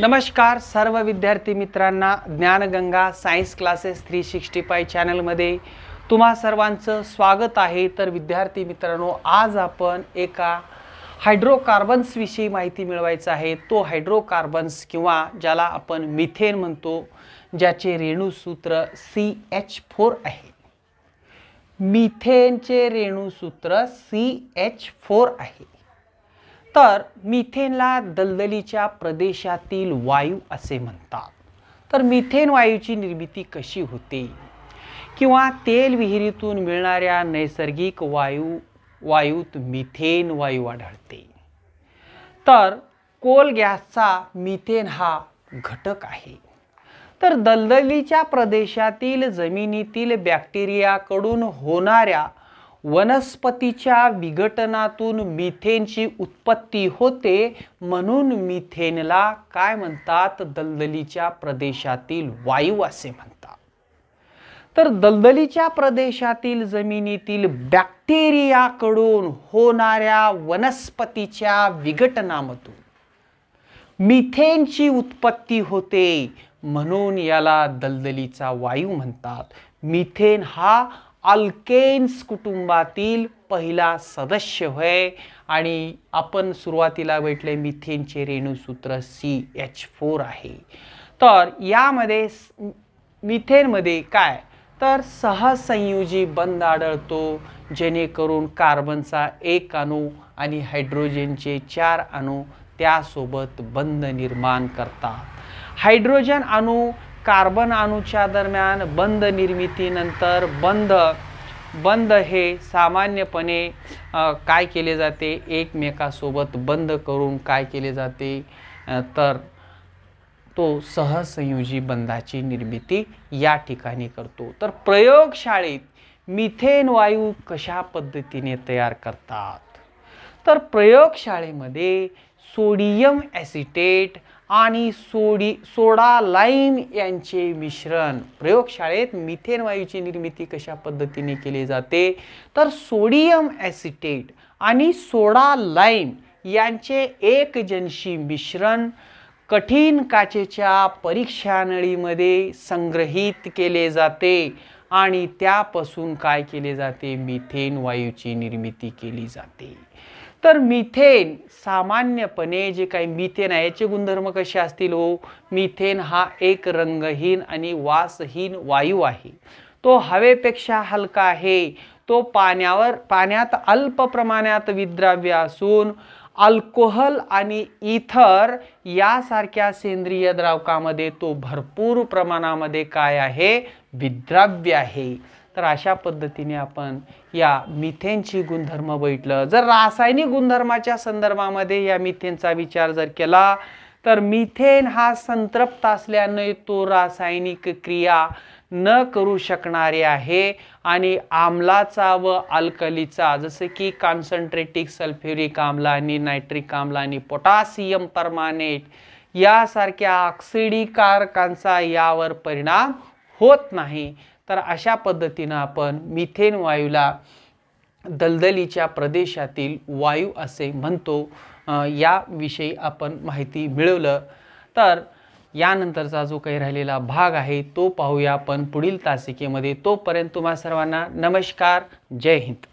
नमस्कार सर्व विद्यार्थी मित्रांना Gyanganga science classes three sixty five चॅनलमध्ये तुम्हा सर्वांचं स्वागत आहे तर विद्यार्थी मित्रांनो आज आपण एका हायड्रोकार्बन्सविषयी माहिती मिळवायचं आहे तो हायड्रोकार्बन्स किंवा ज्याला आपण मिथेन म्हणतो ज्याचे रेणूसूत्र सी एच फोर आहे मिथेनचे रेणूसूत्र सी एच फोर आहे तर मिथेनला दलदलीच्या प्रदेशातील वायू असे म्हणतात तर मिथेन वायूची निर्मिती कशी होते किंवा तेल विहिरीतून मिळणाऱ्या नैसर्गिक वायू वायूत मिथेन वायू आढळते तर कोल गॅसचा मिथेन हा घटक आहे तर दलदलीच्या प्रदेशातील जमिनीतील बॅक्टेरियाकडून होणाऱ्या वनस्पतीच्या विघटनातून मिथेनची उत्पत्ती होते म्हणून मिथेनला काय म्हणतात दलदलीच्या प्रदेशातील वायू असे म्हणतात तर दलदलीच्या प्रदेशातील जमिनीतील बॅक्टेरियाकडून होणाऱ्या वनस्पतीच्या विघटनामधून मिथेनची उत्पत्ती होते म्हणून याला दलदलीचा वायू म्हणतात मिथेन हा अल्केन्स कुटुंबातील पहिला सदस्य होय आणि आपण सुरुवातीला भेटले मिथेनचे रेणूसूत्र सी एच फोर आहे तर यामध्ये मिथेनमध्ये काय तर सहसंयोजी बंद आढळतो जेणेकरून कार्बनचा एक अणू आणि हायड्रोजनचे चार अणू त्यासोबत बंध निर्माण करतात हायड्रोजन अणू कार्बन अणूच्या दरम्यान बंध निर्मितीनंतर बंध बंद हे सामान्यपणे काय केले जाते एकमेकासोबत बंद करून काय केले जाते तर तो सहसंयोजी बंधाची निर्मिती या ठिकाणी करतो तर प्रयोगशाळेत मिथेन वायू कशा पद्धतीने तयार करतात तर प्रयोगशाळेमध्ये सोडियम ॲसिटेट आणि सोडी सोडा लाईम यांचे मिश्रण प्रयोगशाळेत मिथेन वायूची निर्मिती कशा पद्धतीने केली जाते तर सोडियम ॲसिटेट आणि सोडा लाईम यांचे एकजनशी मिश्रण कठीण काचेच्या परीक्षानळीमध्ये संग्रहित केले जाते आणि त्यापासून काय केले जाते मिथेन वायूची निर्मिती केली जाते तर मिथेन सामान्यपणे जे काही मिथेन आहे याचे गुणधर्म कसे असतील हो मिथेन हा एक रंगहीन आणि वासहीन वायू आहे तो हवेपेक्षा हलका आहे तो पाण्यावर पाण्यात अल्प प्रमाणात विद्राव्य असून अल्कोहल आणि इथर यासारख्या सेंद्रिय द्रावकामध्ये तो भरपूर प्रमाणामध्ये काय आहे विद्राव्य आहे तर अशा पद्धतीने आपण या मिथेनची गुणधर्म बघितलं जर रासायनिक गुणधर्माच्या संदर्भामध्ये या मिथेनचा विचार जर केला तर मिथेन हा संतृप्त असल्याने तो रासायनिक क्रिया न करू शकणारे आहे आणि आम्लाचा व अल्कलीचा जसे की कॉन्सन्ट्रेटिक सल्फ्युरिक आम्ल आणि नायट्रिक आम्ल आणि पोटॅशियम परमानेट यासारख्या ऑक्सिडी यावर परिणाम होत नाही तर अशा पद्धतीनं आपण मिथेन वायूला दलदलीच्या प्रदेशातील वायू असे म्हणतो याविषयी आपण माहिती मिळवलं तर यानंतरचा जो काही राहिलेला भाग आहे तो पाहूया आपण पुढील तासिकेमध्ये तोपर्यंत तुम्हा सर्वांना नमस्कार जय हिंद